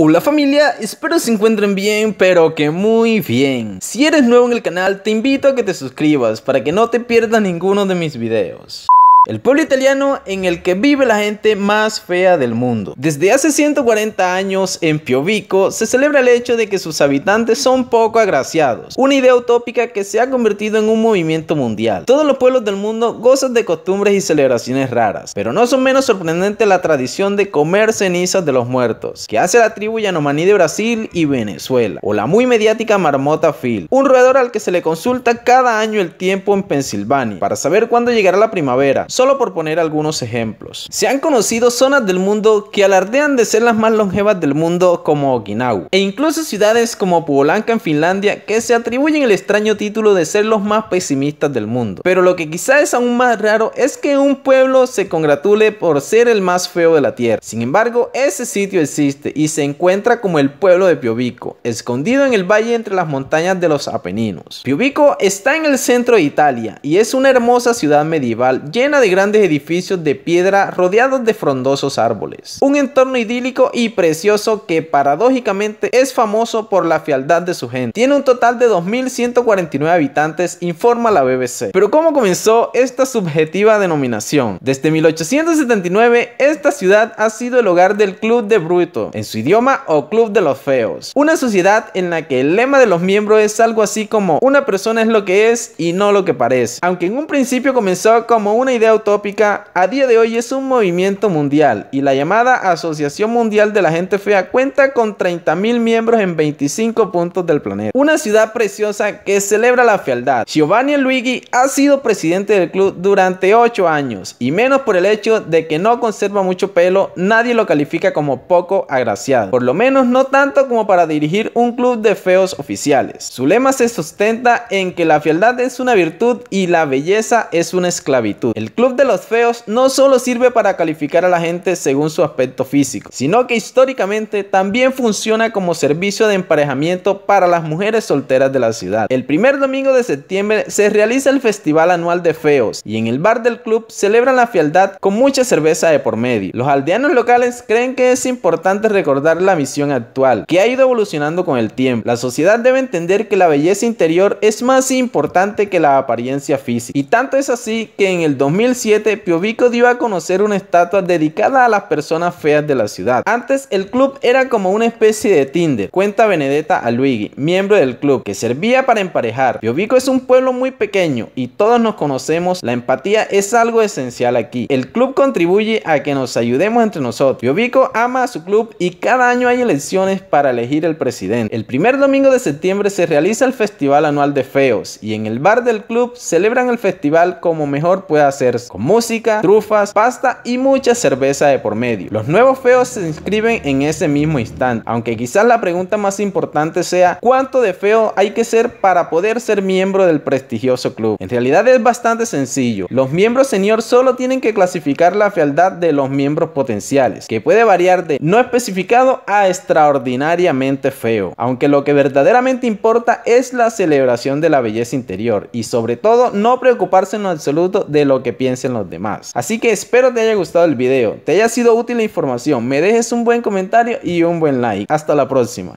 Hola familia, espero se encuentren bien, pero que muy bien. Si eres nuevo en el canal, te invito a que te suscribas para que no te pierdas ninguno de mis videos. El pueblo italiano en el que vive la gente más fea del mundo. Desde hace 140 años en Piovico se celebra el hecho de que sus habitantes son poco agraciados, una idea utópica que se ha convertido en un movimiento mundial. Todos los pueblos del mundo gozan de costumbres y celebraciones raras, pero no son menos sorprendente la tradición de comer cenizas de los muertos, que hace la tribu Yanomaní de Brasil y Venezuela, o la muy mediática marmota Phil, un roedor al que se le consulta cada año el tiempo en Pensilvania para saber cuándo llegará la primavera solo por poner algunos ejemplos. Se han conocido zonas del mundo que alardean de ser las más longevas del mundo como Okinawa, e incluso ciudades como Pubolanca en Finlandia que se atribuyen el extraño título de ser los más pesimistas del mundo. Pero lo que quizá es aún más raro es que un pueblo se congratule por ser el más feo de la tierra. Sin embargo, ese sitio existe y se encuentra como el pueblo de Piovico, escondido en el valle entre las montañas de los Apeninos. Piovico está en el centro de Italia y es una hermosa ciudad medieval llena de grandes edificios de piedra rodeados de frondosos árboles. Un entorno idílico y precioso que paradójicamente es famoso por la fialdad de su gente. Tiene un total de 2.149 habitantes, informa la BBC. Pero ¿cómo comenzó esta subjetiva denominación? Desde 1879, esta ciudad ha sido el hogar del Club de Bruto, en su idioma o Club de los Feos. Una sociedad en la que el lema de los miembros es algo así como una persona es lo que es y no lo que parece. Aunque en un principio comenzó como una idea tópica a día de hoy es un movimiento mundial y la llamada Asociación Mundial de la Gente Fea cuenta con 30.000 miembros en 25 puntos del planeta. Una ciudad preciosa que celebra la fealdad. Giovanni Luigi ha sido presidente del club durante 8 años y menos por el hecho de que no conserva mucho pelo, nadie lo califica como poco agraciado. Por lo menos no tanto como para dirigir un club de feos oficiales. Su lema se sustenta en que la fealdad es una virtud y la belleza es una esclavitud. El Club de los Feos no solo sirve para calificar a la gente según su aspecto físico, sino que históricamente también funciona como servicio de emparejamiento para las mujeres solteras de la ciudad. El primer domingo de septiembre se realiza el Festival Anual de Feos y en el bar del club celebran la fialdad con mucha cerveza de por medio. Los aldeanos locales creen que es importante recordar la misión actual, que ha ido evolucionando con el tiempo. La sociedad debe entender que la belleza interior es más importante que la apariencia física. Y tanto es así que en el 2000 2007, Piovico dio a conocer una estatua dedicada a las personas feas de la ciudad. Antes, el club era como una especie de Tinder, cuenta Benedetta a Luigi, miembro del club, que servía para emparejar. Piovico es un pueblo muy pequeño y todos nos conocemos, la empatía es algo esencial aquí. El club contribuye a que nos ayudemos entre nosotros. Piovico ama a su club y cada año hay elecciones para elegir el presidente. El primer domingo de septiembre se realiza el Festival Anual de Feos y en el bar del club celebran el festival como mejor pueda hacer con música, trufas, pasta y mucha cerveza de por medio. Los nuevos feos se inscriben en ese mismo instante, aunque quizás la pregunta más importante sea ¿cuánto de feo hay que ser para poder ser miembro del prestigioso club? En realidad es bastante sencillo. Los miembros senior solo tienen que clasificar la fealdad de los miembros potenciales, que puede variar de no especificado a extraordinariamente feo, aunque lo que verdaderamente importa es la celebración de la belleza interior y sobre todo no preocuparse en lo absoluto de lo que piensan en los demás. Así que espero te haya gustado el video, te haya sido útil la información, me dejes un buen comentario y un buen like. Hasta la próxima.